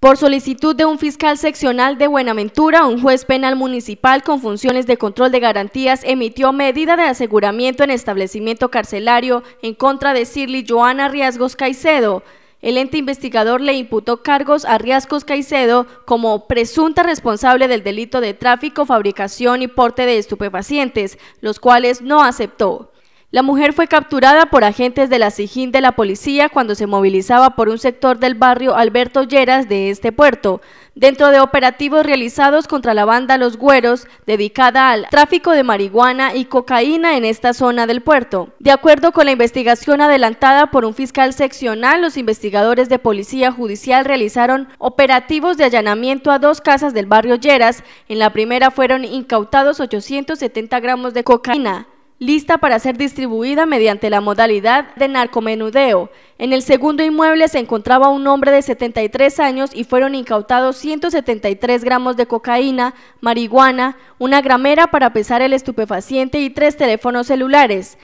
Por solicitud de un fiscal seccional de Buenaventura, un juez penal municipal con funciones de control de garantías emitió medida de aseguramiento en establecimiento carcelario en contra de Cirly Joana Riasgos Caicedo. El ente investigador le imputó cargos a Riasgos Caicedo como presunta responsable del delito de tráfico, fabricación y porte de estupefacientes, los cuales no aceptó. La mujer fue capturada por agentes de la SIGIN de la policía cuando se movilizaba por un sector del barrio Alberto Lleras de este puerto, dentro de operativos realizados contra la banda Los Güeros, dedicada al tráfico de marihuana y cocaína en esta zona del puerto. De acuerdo con la investigación adelantada por un fiscal seccional, los investigadores de policía judicial realizaron operativos de allanamiento a dos casas del barrio Lleras. En la primera fueron incautados 870 gramos de cocaína lista para ser distribuida mediante la modalidad de narcomenudeo. En el segundo inmueble se encontraba un hombre de 73 años y fueron incautados 173 gramos de cocaína, marihuana, una gramera para pesar el estupefaciente y tres teléfonos celulares.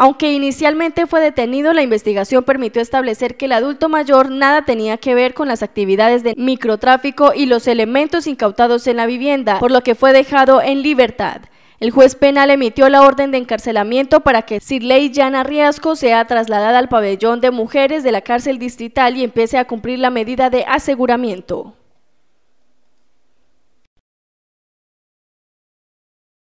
Aunque inicialmente fue detenido, la investigación permitió establecer que el adulto mayor nada tenía que ver con las actividades de microtráfico y los elementos incautados en la vivienda, por lo que fue dejado en libertad. El juez penal emitió la orden de encarcelamiento para que Sirley Yana Riasco sea trasladada al pabellón de mujeres de la cárcel distrital y empiece a cumplir la medida de aseguramiento.